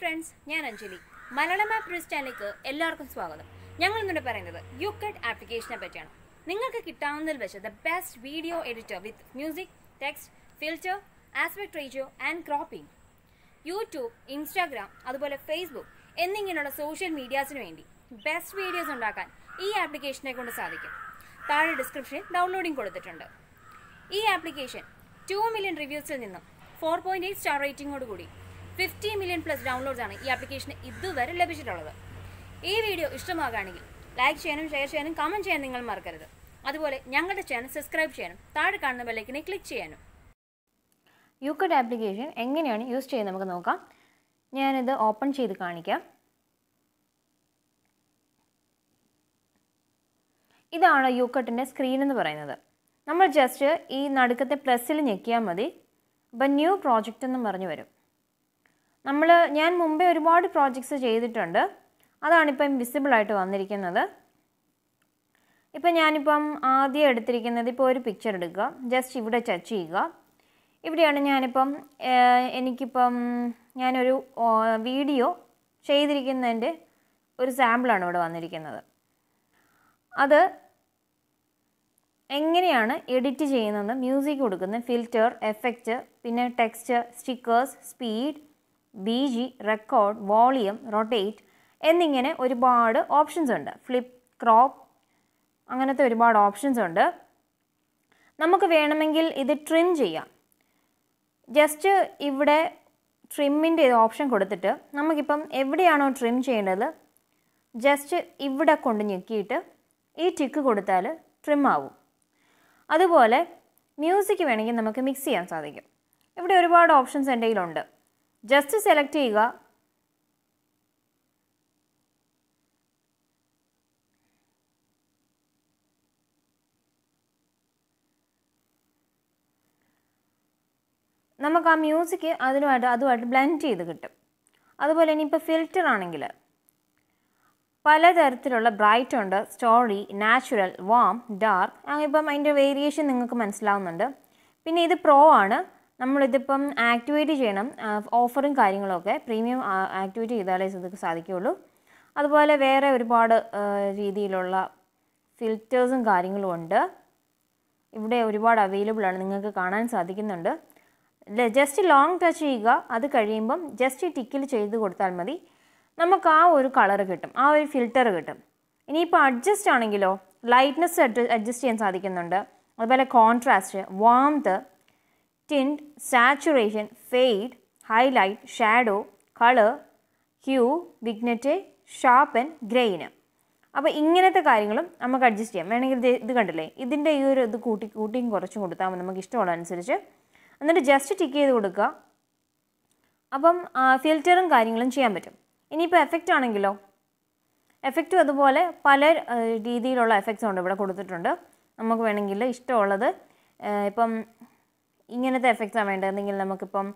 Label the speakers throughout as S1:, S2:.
S1: friends ഞാൻ Anjali Malayalam app റിസ്റ്റാനിലേക്ക് എല്ലാവർക്കും സ്വാഗതം ഞങ്ങൾ ഇന്നിവിടെ പറയുന്നത് യു കട്ട് ആപ്ലിക്കേഷനെ പറ്റിയാണ് നിങ്ങൾക്ക് കിട്ടാവുന്നതിൽ വെച്ച് the best video editor with music text filter aspect ratio and cropping YouTube Instagram അതുപോലെ ഫേസ്ബുക്ക് എന്നിങ്ങനെയുള്ള സോഷ്യൽ മീഡിയാസിന് വേണ്ടി ബെസ്റ്റ് വീഡിയോസ് ഉണ്ടാക്കാൻ ഈ ആപ്ലിക്കേഷനെ കൊണ്ട് സാധിക്കും താഴെ ഡിസ്ക്രിപ്ഷനിൽ ഡൗൺലോഡിംഗ് കൊടുത്തിട്ടുണ്ട് ഈ ആപ്ലിക്കേഷൻ ടു മില്യൺ റിവ്യൂസിൽ നിന്നും ഫോർ പോയിൻറ്റ് എയ്റ്റ് സ്റ്റാർ റേറ്റിംഗോടുകൂടി ഫിഫ്റ്റി മില്യൺ പ്ലസ് ഡൗൺലോഡ്സ് ആണ് ഈ ആപ്ലിക്കേഷന് ഇതുവരെ ലഭിച്ചിട്ടുള്ളത് ഈ വീഡിയോ ഇഷ്ടമാകുകയാണെങ്കിൽ ലൈക്ക് ചെയ്യാനും ഷെയർ ചെയ്യാനും കമൻറ്റ് ചെയ്യാൻ നിങ്ങൾ മറക്കരുത് അതുപോലെ ഞങ്ങളുടെ ചാനൽ സബ്സ്ക്രൈബ് ചെയ്യാനും താഴെ കാണുന്ന ബെല്ലൈക്കിനെ ക്ലിക്ക് ചെയ്യാനും യുക്കട്ട് ആപ്ലിക്കേഷൻ എങ്ങനെയാണ് യൂസ് ചെയ്യുന്നത് നമുക്ക് നോക്കാം ഞാനിത് ഓപ്പൺ ചെയ്ത് കാണിക്കാം ഇതാണ് യുക്കട്ടിൻ്റെ സ്ക്രീൻ എന്ന് പറയുന്നത് നമ്മൾ ജസ്റ്റ് ഈ നടുക്കത്തെ പ്ലസ്സിൽ ഞെക്കിയാൽ മതി അപ്പം ന്യൂ പ്രോജക്റ്റ് എന്ന് പറഞ്ഞു വരും നമ്മൾ ഞാൻ മുമ്പേ ഒരുപാട് പ്രോജക്ട്സ് ചെയ്തിട്ടുണ്ട് അതാണിപ്പം വിസിബിളായിട്ട് വന്നിരിക്കുന്നത് ഇപ്പം ഞാനിപ്പം ആദ്യം എടുത്തിരിക്കുന്നത് ഇപ്പോൾ ഒരു പിക്ചർ എടുക്കുക ജസ്റ്റ് ഇവിടെ ടച്ച് ചെയ്യുക ഇവിടെയാണ് ഞാനിപ്പം എനിക്കിപ്പം ഞാനൊരു വീഡിയോ ചെയ്തിരിക്കുന്നതിൻ്റെ ഒരു സാമ്പിളാണ് ഇവിടെ വന്നിരിക്കുന്നത് അത് എങ്ങനെയാണ് എഡിറ്റ് ചെയ്യുന്നത് മ്യൂസിക് കൊടുക്കുന്നത് ഫിൽറ്റർ എഫക്റ്റ് പിന്നെ text stickers speed B G record volume rotate എന്നിങ്ങനെ ഒരുപാട് ഓപ്ഷൻസ് ഉണ്ട് ഫ്ലിപ്പ് ക്രോപ്പ് അങ്ങനത്തെ ഒരുപാട് ഓപ്ഷൻസ് ഉണ്ട് നമുക്ക് വേണമെങ്കിൽ ഇത് ട്രിം ചെയ്യാം ജസ്റ്റ് ഇവിടെ ട്രിമ്മിൻ്റെ ഓപ്ഷൻ കൊടുത്തിട്ട് നമുക്കിപ്പം എവിടെയാണോ ട്രിം ചെയ്യേണ്ടത് ജസ്റ്റ് ഇവിടെ കൊണ്ട് ഞെക്കിയിട്ട് ഈ ടിക്ക് കൊടുത്താൽ ട്രിം ആവും അതുപോലെ മ്യൂസിക് വേണമെങ്കിൽ നമുക്ക് മിക്സ് ചെയ്യാൻ സാധിക്കും ഇവിടെ ഒരുപാട് ഓപ്ഷൻസ് എൻ്റെ ഉണ്ട് ജസ്റ്റ് സെലക്ട് ചെയ്യുക നമുക്ക് ആ മ്യൂസിക് അതിനുമായിട്ട് അതുമായിട്ട് ബ്ലെൻഡ് ചെയ്ത് കിട്ടും അതുപോലെ ഇപ്പോൾ ഫിൽറ്റർ ആണെങ്കിൽ പലതരത്തിലുള്ള ബ്രൈറ്റ് ഉണ്ട് സ്റ്റോറി നാച്ചുറൽ വാം ഡാർക്ക് അങ്ങനെ ഇപ്പം അതിൻ്റെ വേരിയേഷൻ നിങ്ങൾക്ക് മനസ്സിലാവുന്നുണ്ട് പിന്നെ ഇത് പ്രോ ആണ് നമ്മളിതിപ്പം ആക്ടിവേറ്റ് ചെയ്യണം ഓഫറും കാര്യങ്ങളൊക്കെ പ്രീമിയം ആക്ടിവേറ്റ് ചെയ്താലേ ഇതൊക്കെ സാധിക്കുകയുള്ളൂ അതുപോലെ വേറെ ഒരുപാട് രീതിയിലുള്ള ഫിൽറ്റേഴ്സും കാര്യങ്ങളും ഉണ്ട് ഇവിടെ ഒരുപാട് അവൈലബിൾ ആണ് നിങ്ങൾക്ക് കാണാൻ സാധിക്കുന്നുണ്ട് ജസ്റ്റ് ലോങ് ടച്ച് ചെയ്യുക അത് കഴിയുമ്പം ജസ്റ്റ് ടിക്കിൽ ചെയ്ത് കൊടുത്താൽ മതി നമുക്ക് ആ ഒരു കളർ കിട്ടും ആ ഒരു ഫിൽറ്റർ കിട്ടും ഇനിയിപ്പോൾ അഡ്ജസ്റ്റ് ആണെങ്കിലോ ലൈറ്റ്നെസ് അഡ്ജസ്റ്റ് ചെയ്യാൻ സാധിക്കുന്നുണ്ട് അതുപോലെ contrast warmth tint, saturation, fade, highlight, shadow, colour hue vignette sharpen grain അപ്പോൾ ഇങ്ങനത്തെ കാര്യങ്ങളും നമുക്ക് അഡ്ജസ്റ്റ് ചെയ്യാം വേണമെങ്കിൽ ഇത് ഇത് കണ്ടില്ലേ ഇതിൻ്റെ ഈ ഒരു ഇത് കൂട്ടി കൂട്ടിയും കുറച്ചും കൊടുത്താൽ മതി നമുക്ക് ഇഷ്ടമുള്ള അനുസരിച്ച് എന്നിട്ട് ജസ്റ്റ് ടിക്ക് ചെയ്ത് കൊടുക്കുക അപ്പം ഫിൽറ്ററും കാര്യങ്ങളും ചെയ്യാൻ പറ്റും ഇനിയിപ്പോൾ എഫക്റ്റ് ആണെങ്കിലോ എഫക്റ്റും അതുപോലെ പല രീതിയിലുള്ള എഫക്ട്സ് ഉണ്ട് ഇവിടെ കൊടുത്തിട്ടുണ്ട് നമുക്ക് വേണമെങ്കിൽ ഇഷ്ടമുള്ളത് ഇപ്പം ഇങ്ങനത്തെ എഫക്റ്റ്സാണ് വേണ്ടതെങ്കിൽ നമുക്കിപ്പം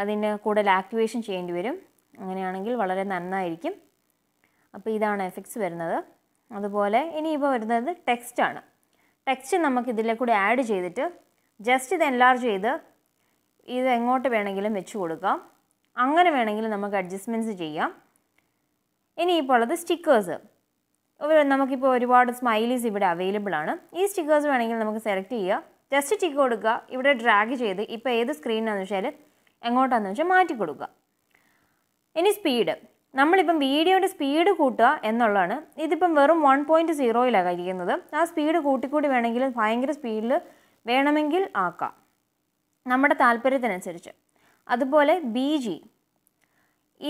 S1: അതിൻ്റെ കൂടുതൽ ആക്ടിവേഷൻ ചെയ്യേണ്ടി വരും അങ്ങനെയാണെങ്കിൽ വളരെ നന്നായിരിക്കും അപ്പോൾ ഇതാണ് എഫക്ട്സ് വരുന്നത് അതുപോലെ ഇനിയിപ്പോൾ വരുന്നത് ടെക്സ്റ്റാണ് ടെക്സ്റ്റ് നമുക്ക് ഇതിലെ കൂടി ആഡ് ചെയ്തിട്ട് ജസ്റ്റ് ഇത് എൻലാർജ് ചെയ്ത് ഇത് എങ്ങോട്ട് വേണമെങ്കിലും വെച്ച് കൊടുക്കാം അങ്ങനെ വേണമെങ്കിൽ നമുക്ക് അഡ്ജസ്റ്റ്മെൻറ്റ്സ് ചെയ്യാം ഇനിയിപ്പോൾ ഉള്ളത് സ്റ്റിക്കേഴ്സ് നമുക്കിപ്പോൾ ഒരുപാട് സ്മൈലീസ് ഇവിടെ അവൈലബിൾ ആണ് ഈ സ്റ്റിക്കേഴ്സ് വേണമെങ്കിൽ നമുക്ക് സെലക്ട് ചെയ്യാം ജസ്റ്റ് ടിക്ക് കൊടുക്കുക ഇവിടെ ഡ്രാഗ് ചെയ്ത് ഇപ്പോൾ ഏത് സ്ക്രീനാണെന്ന് വെച്ചാൽ എങ്ങോട്ടാണെന്ന് വെച്ചാൽ മാറ്റി കൊടുക്കുക ഇനി സ്പീഡ് നമ്മളിപ്പം വീഡിയോയുടെ സ്പീഡ് കൂട്ടുക എന്നുള്ളതാണ് ഇതിപ്പം വെറും വൺ പോയിൻറ്റ് സീറോയിലാണ് കഴിക്കുന്നത് ആ സ്പീഡ് കൂട്ടിക്കൂടി വേണമെങ്കിൽ ഭയങ്കര സ്പീഡിൽ വേണമെങ്കിൽ ആക്കാം നമ്മുടെ താല്പര്യത്തിനനുസരിച്ച് അതുപോലെ ബി ജി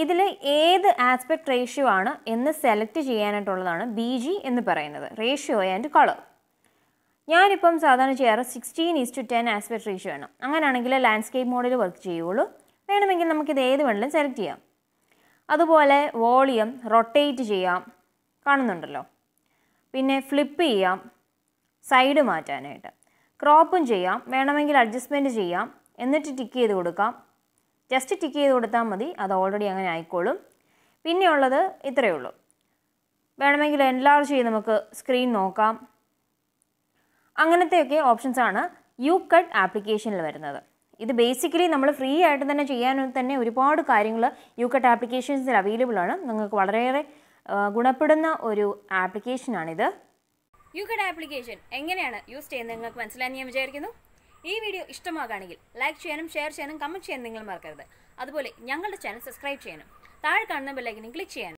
S1: ഇതിൽ ഏത് ആസ്പെക്ട് റേഷ്യോ ആണ് എന്ന് സെലക്ട് ചെയ്യാനായിട്ടുള്ളതാണ് ബി ജി എന്ന് പറയുന്നത് റേഷ്യോ ആൻഡ് കളർ ഞാനിപ്പം സാധാരണ ചെയ്യാറ് sixteen is to ten aspect ratio വേണം അങ്ങനെയാണെങ്കിൽ ലാൻഡ്സ്കേപ്പ് മോഡിൽ വർക്ക് ചെയ്യുള്ളൂ വേണമെങ്കിൽ നമുക്കിത് ഏത് വേണമെങ്കിലും സെലക്ട് ചെയ്യാം അതുപോലെ വോളിയം റൊട്ടേറ്റ് ചെയ്യാം കാണുന്നുണ്ടല്ലോ പിന്നെ ഫ്ലിപ്പ് ചെയ്യാം സൈഡ് മാറ്റാനായിട്ട് ക്രോപ്പും ചെയ്യാം വേണമെങ്കിൽ അഡ്ജസ്റ്റ്മെൻറ്റ് ചെയ്യാം എന്നിട്ട് ടിക്ക് ചെയ്ത് കൊടുക്കാം ജസ്റ്റ് ടിക്ക് ചെയ്ത് കൊടുത്താൽ മതി അത് ഓൾറെഡി അങ്ങനെ ആയിക്കോളും പിന്നെയുള്ളത് ഇത്രയേ ഉള്ളൂ വേണമെങ്കിൽ എൻലാർജ് ചെയ്ത് നമുക്ക് സ്ക്രീൻ നോക്കാം അങ്ങനത്തെയൊക്കെ ആണ് യു കട്ട് ആപ്ലിക്കേഷനിൽ വരുന്നത് ഇത് ബേസിക്കലി നമ്മൾ ഫ്രീ ആയിട്ട് തന്നെ ചെയ്യാൻ തന്നെ ഒരുപാട് കാര്യങ്ങൾ യു കട്ട് ആപ്ലിക്കേഷൻസിൽ അവൈലബിൾ ആണ് നിങ്ങൾക്ക് വളരെയേറെ ഗുണപ്പെടുന്ന ഒരു ആപ്ലിക്കേഷനാണിത് യു കട്ട് ആപ്ലിക്കേഷൻ എങ്ങനെയാണ് യൂസ് ചെയ്യുന്നത് നിങ്ങൾക്ക് മനസ്സിലായി ഞാൻ വിചാരിക്കുന്നു ഈ വീഡിയോ ഇഷ്ടമാകുകയാണെങ്കിൽ ലൈക്ക് ചെയ്യാനും ഷെയർ ചെയ്യാനും കമൻറ്റ് ചെയ്യാനും നിങ്ങൾ മറക്കരുത് അതുപോലെ ഞങ്ങളുടെ ചാനൽ സബ്സ്ക്രൈബ് ചെയ്യാനും താഴെ കാണുന്ന ബെല്ലൈക്കനും ക്ലിക്ക് ചെയ്യാനും